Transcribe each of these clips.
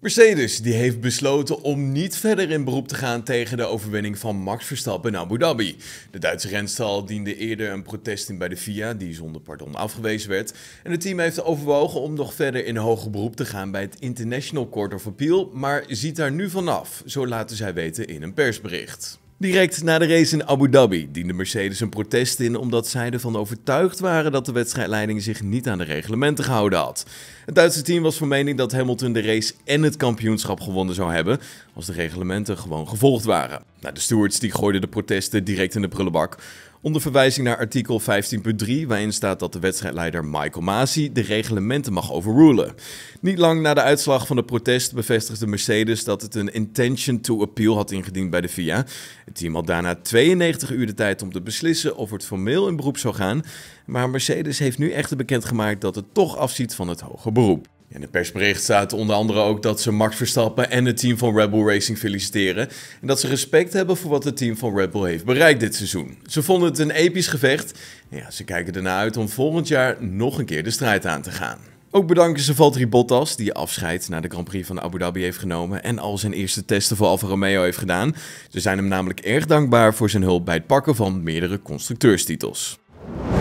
Mercedes die heeft besloten om niet verder in beroep te gaan tegen de overwinning van Max Verstappen in Abu Dhabi. De Duitse renstal diende eerder een protest in bij de FIA, die zonder pardon afgewezen werd. En het team heeft overwogen om nog verder in hoger beroep te gaan bij het International Court of Appeal, maar ziet daar nu vanaf, zo laten zij weten in een persbericht. Direct na de race in Abu Dhabi diende Mercedes een protest in omdat zij ervan overtuigd waren dat de wedstrijdleiding zich niet aan de reglementen gehouden had. Het Duitse team was van mening dat Hamilton de race en het kampioenschap gewonnen zou hebben als de reglementen gewoon gevolgd waren. Nou, de stewards die gooiden de protesten direct in de prullenbak. Onder verwijzing naar artikel 15.3, waarin staat dat de wedstrijdleider Michael Masi de reglementen mag overrulen. Niet lang na de uitslag van de protest bevestigde Mercedes dat het een intention to appeal had ingediend bij de FIA. Het team had daarna 92 uur de tijd om te beslissen of het formeel in beroep zou gaan. Maar Mercedes heeft nu echter bekendgemaakt dat het toch afziet van het hoger beroep. In het persbericht staat onder andere ook dat ze Max Verstappen en het team van Red Bull Racing feliciteren. En dat ze respect hebben voor wat het team van Red Bull heeft bereikt dit seizoen. Ze vonden het een episch gevecht. Ja, ze kijken ernaar uit om volgend jaar nog een keer de strijd aan te gaan. Ook bedanken ze Valtteri Bottas, die afscheid na de Grand Prix van Abu Dhabi heeft genomen en al zijn eerste testen voor Alfa Romeo heeft gedaan. Ze zijn hem namelijk erg dankbaar voor zijn hulp bij het pakken van meerdere constructeurstitels.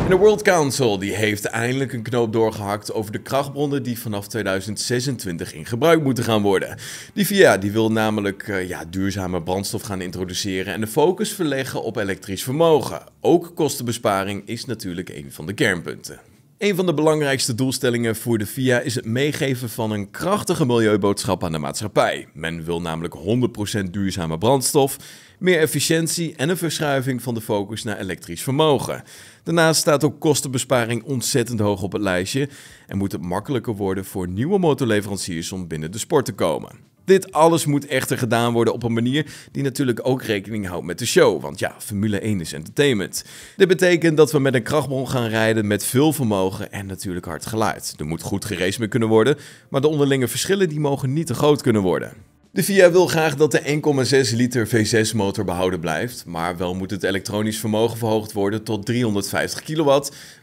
En de World Council die heeft eindelijk een knoop doorgehakt over de krachtbronnen die vanaf 2026 in gebruik moeten gaan worden. Die VIA die wil namelijk eh, ja, duurzame brandstof gaan introduceren en de focus verleggen op elektrisch vermogen. Ook kostenbesparing is natuurlijk een van de kernpunten. Een van de belangrijkste doelstellingen voor de FIA is het meegeven van een krachtige milieuboodschap aan de maatschappij. Men wil namelijk 100% duurzame brandstof, meer efficiëntie en een verschuiving van de focus naar elektrisch vermogen. Daarnaast staat ook kostenbesparing ontzettend hoog op het lijstje en moet het makkelijker worden voor nieuwe motorleveranciers om binnen de sport te komen. Dit alles moet echter gedaan worden op een manier die natuurlijk ook rekening houdt met de show. Want ja, Formule 1 is entertainment. Dit betekent dat we met een krachtbron gaan rijden met veel vermogen en natuurlijk hard geluid. Er moet goed geraced mee kunnen worden, maar de onderlinge verschillen die mogen niet te groot kunnen worden. De VIA wil graag dat de 1,6 liter V6 motor behouden blijft, maar wel moet het elektronisch vermogen verhoogd worden tot 350 kW,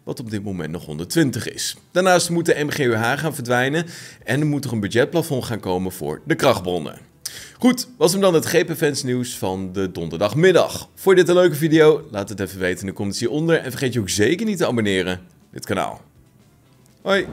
wat op dit moment nog 120 is. Daarnaast moet de MGUH gaan verdwijnen en er moet er een budgetplafond gaan komen voor de krachtbronnen. Goed, was hem dan het GPFans nieuws van de donderdagmiddag. Vond je dit een leuke video? Laat het even weten in de comments hieronder en vergeet je ook zeker niet te abonneren op dit kanaal. Hoi!